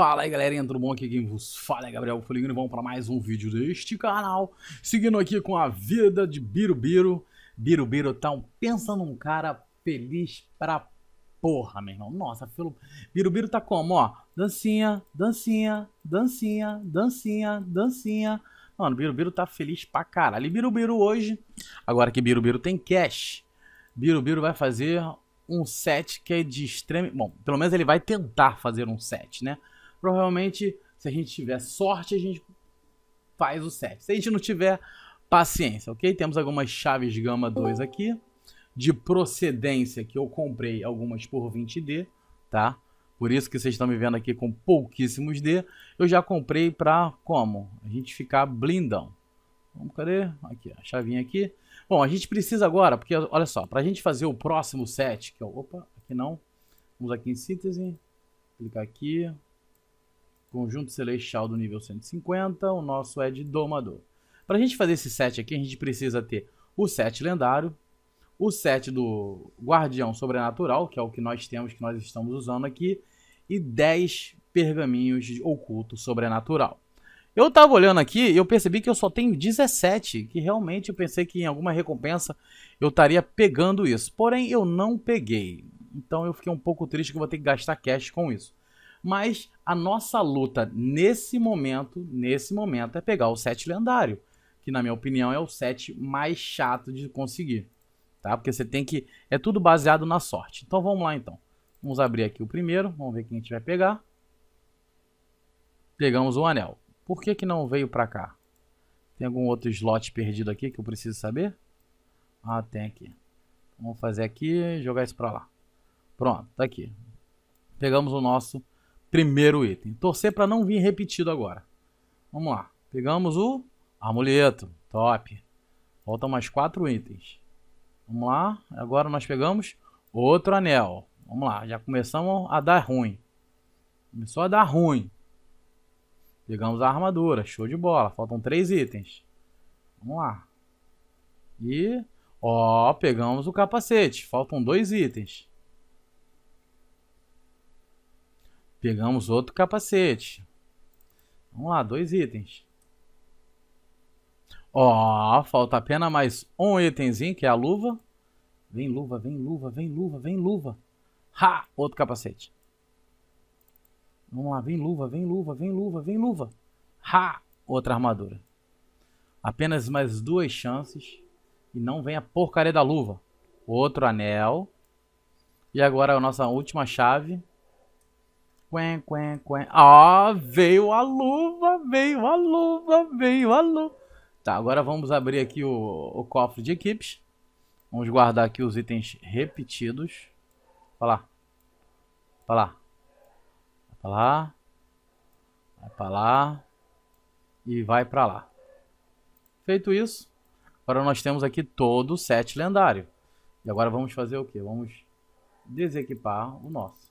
Fala aí galerinha, tudo bom? Aqui quem vos fala é Gabriel Foliguino e vamos para mais um vídeo deste canal. Seguindo aqui com a vida de Birubiru. Birubiru tá um, pensa num cara feliz pra porra, meu irmão. Nossa, pelo... Birubiru tá como, ó? Dancinha, dancinha, dancinha, dancinha, dancinha. Mano, Birubiru tá feliz pra caralho. E Birubiru hoje, agora que Birubiru tem cash, Birubiru vai fazer um set que é de extremo. Bom, pelo menos ele vai tentar fazer um set, né? provavelmente, se a gente tiver sorte, a gente faz o 7. Se a gente não tiver, paciência, ok? Temos algumas chaves gama 2 aqui, de procedência, que eu comprei algumas por 20D, tá? Por isso que vocês estão me vendo aqui com pouquíssimos D. Eu já comprei para como? A gente ficar blindão. Vamos, cadê? Aqui, a chavinha aqui. Bom, a gente precisa agora, porque olha só, para a gente fazer o próximo set, que é, opa, aqui não. Vamos aqui em síntese, clicar aqui, Conjunto Celestial do nível 150, o nosso é de Domador. Para a gente fazer esse set aqui, a gente precisa ter o set lendário, o set do Guardião Sobrenatural, que é o que nós temos, que nós estamos usando aqui, e 10 pergaminhos de oculto sobrenatural. Eu estava olhando aqui e eu percebi que eu só tenho 17, que realmente eu pensei que em alguma recompensa eu estaria pegando isso. Porém, eu não peguei. Então eu fiquei um pouco triste que eu vou ter que gastar cash com isso. Mas a nossa luta nesse momento, nesse momento, é pegar o set lendário. Que na minha opinião é o set mais chato de conseguir. Tá? Porque você tem que. É tudo baseado na sorte. Então vamos lá então. Vamos abrir aqui o primeiro. Vamos ver quem a gente vai pegar. Pegamos o anel. Por que, que não veio pra cá? Tem algum outro slot perdido aqui que eu preciso saber? Ah, tem aqui. Vamos fazer aqui e jogar isso pra lá. Pronto, tá aqui. Pegamos o nosso primeiro item. Torcer para não vir repetido agora. Vamos lá. Pegamos o amuleto. Top. Faltam mais quatro itens. Vamos lá. Agora nós pegamos outro anel. Vamos lá. Já começamos a dar ruim. Começou a dar ruim. Pegamos a armadura. Show de bola. Faltam três itens. Vamos lá. E... Ó, pegamos o capacete. Faltam dois itens. Pegamos outro capacete. Vamos lá, dois itens. Ó, falta apenas mais um itemzinho, que é a luva. Vem luva, vem luva, vem luva, vem luva. Ha! Outro capacete. Vamos lá, vem luva, vem luva, vem luva, vem luva. Ha! Outra armadura. Apenas mais duas chances. E não vem a porcaria da luva. Outro anel. E agora a nossa última chave. Quen, quen, quen. Ah, veio a luva, veio a luva, veio a luva. Tá, agora vamos abrir aqui o, o cofre de equipes. Vamos guardar aqui os itens repetidos. Olha lá. Olha lá. Vai pra lá. Vai pra lá. E vai pra lá. Feito isso, agora nós temos aqui todo o set lendário. E agora vamos fazer o que? Vamos desequipar o nosso.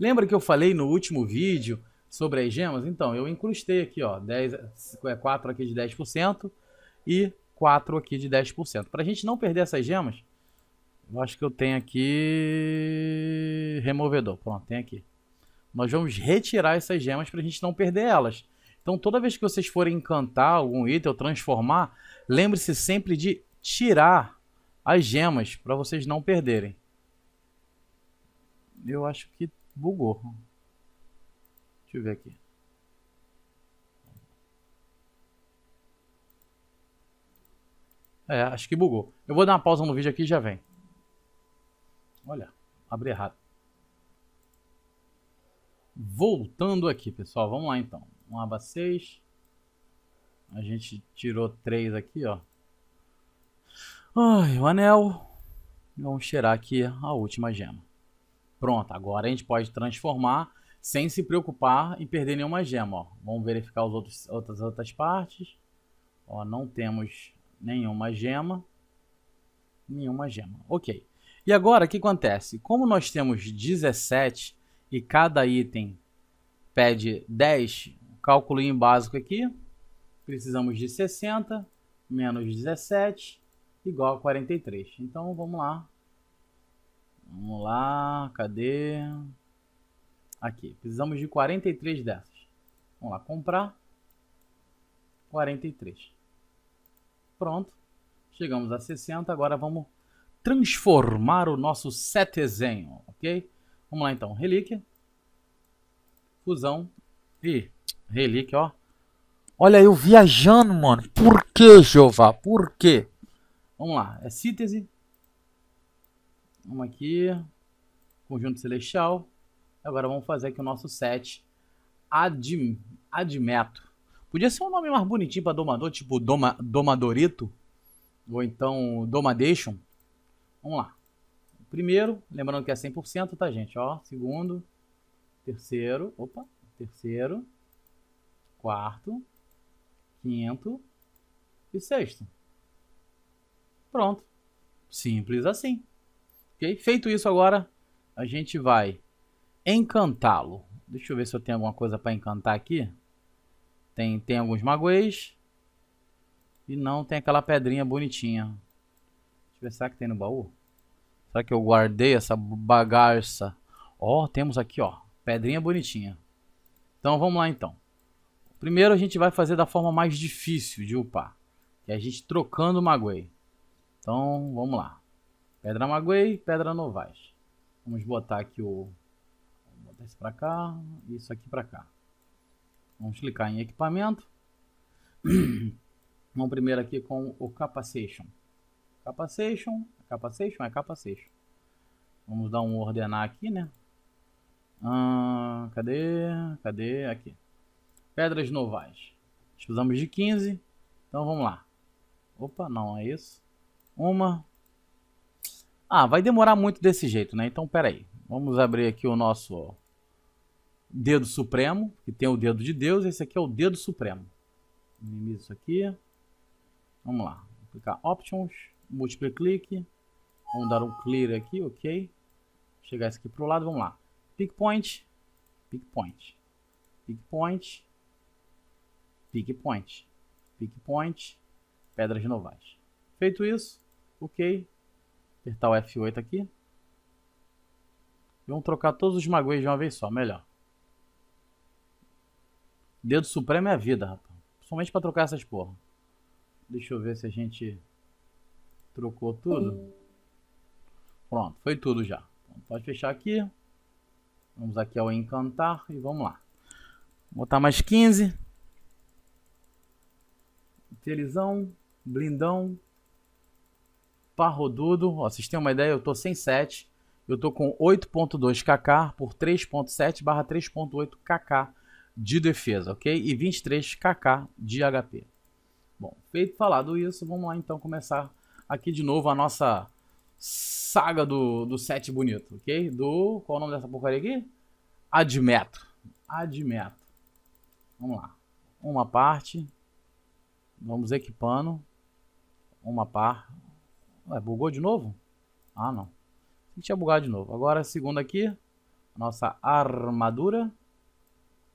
Lembra que eu falei no último vídeo sobre as gemas? Então, eu encrustei aqui, ó, 10, 4 é, aqui de 10% e 4 aqui de 10%. Para a gente não perder essas gemas, eu acho que eu tenho aqui removedor. Pronto, tem aqui. Nós vamos retirar essas gemas para a gente não perder elas. Então, toda vez que vocês forem encantar algum item ou transformar, lembre-se sempre de tirar as gemas para vocês não perderem. Eu acho que Bugou. Deixa eu ver aqui. É, acho que bugou. Eu vou dar uma pausa no vídeo aqui e já vem. Olha, abri errado. Voltando aqui, pessoal. Vamos lá, então. Uma aba 6. A gente tirou 3 aqui, ó. Ai, o anel. Vamos cheirar aqui a última gema. Pronto, agora a gente pode transformar sem se preocupar em perder nenhuma gema. Ó. Vamos verificar as outras outras, outras partes. Ó, não temos nenhuma gema. Nenhuma gema. Ok. E agora, o que acontece? Como nós temos 17 e cada item pede 10, cálculo em básico aqui, precisamos de 60 menos 17 igual a 43. Então, vamos lá. Vamos lá, cadê? Aqui, precisamos de 43 dessas. Vamos lá, comprar. 43. Pronto. Chegamos a 60, agora vamos transformar o nosso set desenho, ok? Vamos lá então, relíquia, fusão e relíquia, ó. Olha eu viajando, mano. Por que, Jeová? Por quê? Vamos lá, é síntese, Vamos aqui, conjunto celestial. Agora vamos fazer aqui o nosso set Adim, Admeto. Podia ser um nome mais bonitinho para domador, tipo Doma, Domadorito, ou então Domadation. Vamos lá. Primeiro, lembrando que é 100%, tá, gente? Ó, segundo, terceiro, opa, terceiro, quarto, quinto e sexto. Pronto. Simples assim. Ok? Feito isso agora, a gente vai encantá-lo. Deixa eu ver se eu tenho alguma coisa para encantar aqui. Tem, tem alguns magoês. E não tem aquela pedrinha bonitinha. Deixa eu ver, se que tem no baú? Será que eu guardei essa bagarça? Ó, oh, temos aqui, ó. Pedrinha bonitinha. Então vamos lá então. Primeiro a gente vai fazer da forma mais difícil de upar. Que é a gente trocando o maguei. Então vamos lá. Pedra Maguei, Pedra Novais. Vamos botar aqui o... Vamos botar isso pra cá e isso aqui pra cá. Vamos clicar em equipamento. Vamos primeiro aqui com o Capacitation. Capacitation, Capacitation, é Capacitation. Vamos dar um ordenar aqui, né? Ah, cadê? Cadê? Aqui. Pedras novais. Precisamos de 15. Então vamos lá. Opa, não é isso. Uma, ah, vai demorar muito desse jeito, né? Então, peraí. Vamos abrir aqui o nosso dedo supremo, que tem o dedo de Deus. Esse aqui é o dedo supremo. Minimizo isso aqui. Vamos lá. Vou clicar Options, múltiplo clique. Vamos dar um clear aqui, ok. Chegar isso aqui para o lado, vamos lá. Pick point, pick point, pick point, pick point, pick point, pedras novais. Feito isso, ok. Apertar o F8 aqui. E vamos trocar todos os magoês de uma vez só, melhor. Dedo supremo é a vida, rapaz. Somente pra trocar essas porra. Deixa eu ver se a gente trocou tudo. Pronto, foi tudo já. Então, pode fechar aqui. Vamos aqui ao encantar e vamos lá. Vou botar mais 15. Felizão, blindão, parrodudo. Ó, vocês têm uma ideia, eu tô sem 7. Eu tô com 8.2 kk por 3.7 barra 3.8 kk de defesa, ok? E 23 kk de HP. Bom, feito falado isso, vamos lá então começar aqui de novo a nossa saga do, do set bonito, ok? Do, qual é o nome dessa porcaria aqui? Admeto. Admeto. Vamos lá. Uma parte. Vamos equipando. Uma par, Ué, bugou de novo? Ah, não. A Tinha bugado de novo. Agora, segunda aqui. Nossa armadura.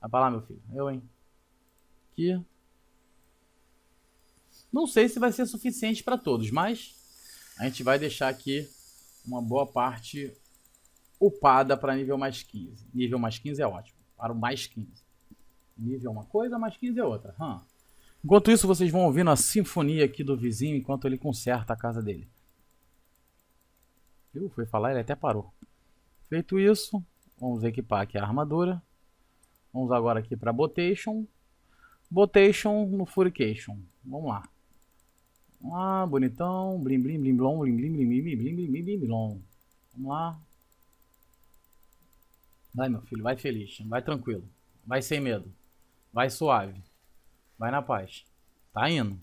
Vai pra lá, meu filho. Eu, hein. Aqui. Não sei se vai ser suficiente para todos, mas a gente vai deixar aqui uma boa parte upada para nível mais 15. Nível mais 15 é ótimo. Para o mais 15. Nível é uma coisa, mais 15 é outra. Hum. Enquanto isso, vocês vão ouvindo a sinfonia aqui do vizinho enquanto ele conserta a casa dele. Foi falar, ele até parou. Feito isso, vamos equipar aqui a armadura. Vamos agora aqui para Botation. Botation no Furication. Vamos lá. Vamos lá, bonitão. Blim, blim, blim, blom, blim, blim, blim, blim, blim, blim, blim, blim, blom. Vamos lá. Vai, meu filho, vai feliz. Vai tranquilo. Vai sem medo. Vai suave. Vai na paz. Tá indo.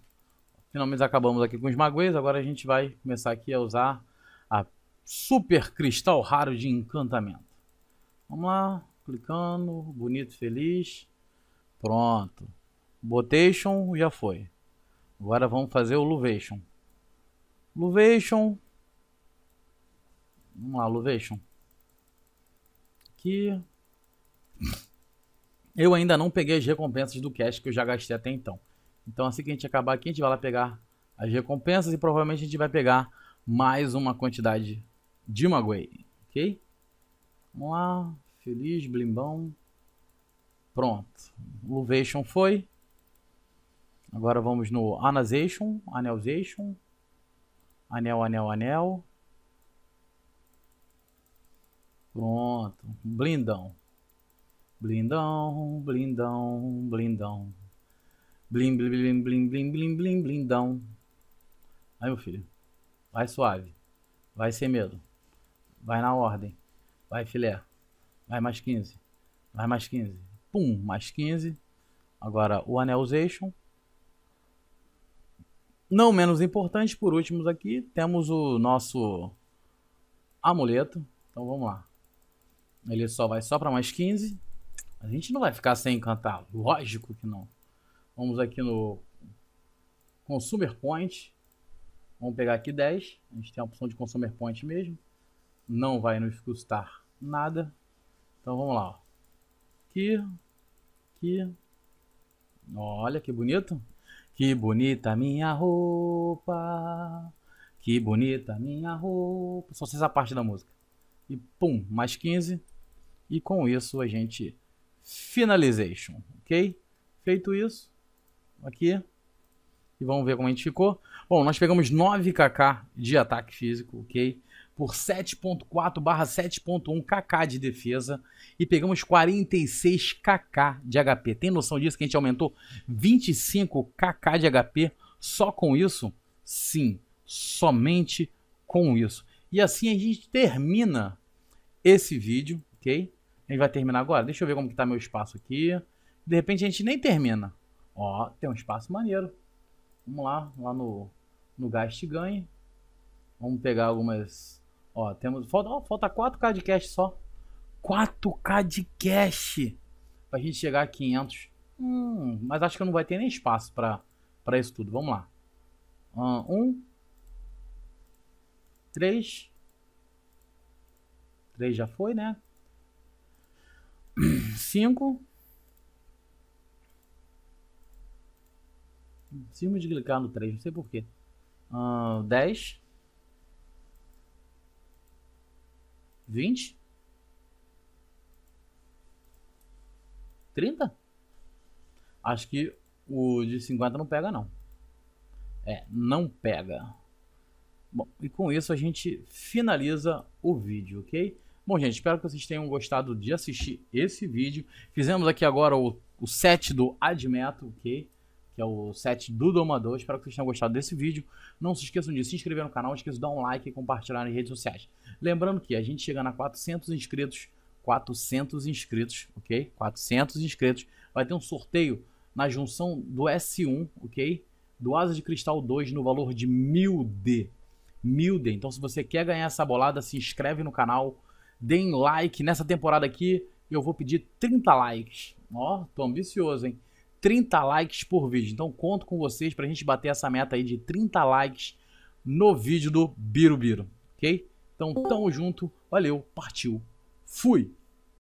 Finalmente acabamos aqui com os maguês. Agora a gente vai começar aqui a usar a super cristal raro de encantamento. Vamos lá, clicando, bonito, feliz. Pronto. Botation já foi. Agora vamos fazer o Luvation. Luvation. Vamos lá, Luvation. Aqui. Eu ainda não peguei as recompensas do cash que eu já gastei até então. Então assim que a gente acabar aqui, a gente vai lá pegar as recompensas e provavelmente a gente vai pegar mais uma quantidade Dimagway, ok? Vamos lá, feliz, blimbão. Pronto, Luvation foi. Agora vamos no Anazation, Anelzation. Anel, anel, anel. Pronto, blindão. Blindão, blindão, blindão. Blim, blim, blim, blim, blim, blim, blindão. Aí, meu filho, vai suave. Vai sem medo. Vai na ordem. Vai filé. Vai mais 15. Vai mais 15. Pum, mais 15. Agora o anelization. Não menos importante, por últimos aqui, temos o nosso amuleto. Então vamos lá. Ele só vai só para mais 15. A gente não vai ficar sem encantar, Lógico que não. Vamos aqui no Consumer Point. Vamos pegar aqui 10. A gente tem a opção de Consumer Point mesmo não vai nos custar nada. Então vamos lá. Aqui, aqui. Olha que bonito. Que bonita minha roupa. Que bonita minha roupa. Só essa parte da música. E pum, mais 15. E com isso a gente finalization, ok? Feito isso, aqui. E vamos ver como a gente ficou. Bom, nós pegamos 9kk de ataque físico, ok? por 7.4 barra 7.1 kk de defesa e pegamos 46 kk de HP. Tem noção disso que a gente aumentou 25 kk de HP só com isso? Sim, somente com isso. E assim a gente termina esse vídeo, ok? A gente vai terminar agora. Deixa eu ver como que tá meu espaço aqui. De repente a gente nem termina. Ó, tem um espaço maneiro. Vamos lá, lá no, no gaste ganhe. Vamos pegar algumas Ó, temos. Falta, ó, falta 4K de cash só. 4K de cash! Pra gente chegar a 500. Hum, mas acho que não vai ter nem espaço pra, pra isso tudo. Vamos lá. 1, 3. 3 já foi, né? 5. 5 de clicar no 3, não sei porquê. Uh, 10. 20? 30? Acho que o de 50 não pega, não. É, não pega. Bom, e com isso a gente finaliza o vídeo, ok? Bom, gente, espero que vocês tenham gostado de assistir esse vídeo. Fizemos aqui agora o, o set do Admeto, ok? que é o set do Domador. Espero que vocês tenham gostado desse vídeo. Não se esqueçam de se inscrever no canal, não esqueçam de dar um like e compartilhar nas redes sociais. Lembrando que a gente chega a 400 inscritos, 400 inscritos, ok? 400 inscritos, vai ter um sorteio na junção do S1, ok? Do Asa de Cristal 2 no valor de 1000D. 1000D. Então se você quer ganhar essa bolada, se inscreve no canal, deem like. Nessa temporada aqui eu vou pedir 30 likes. Ó, tô ambicioso, hein? 30 likes por vídeo. Então conto com vocês para a gente bater essa meta aí de 30 likes no vídeo do Birubiru, ok? Então tamo junto, valeu, partiu, fui!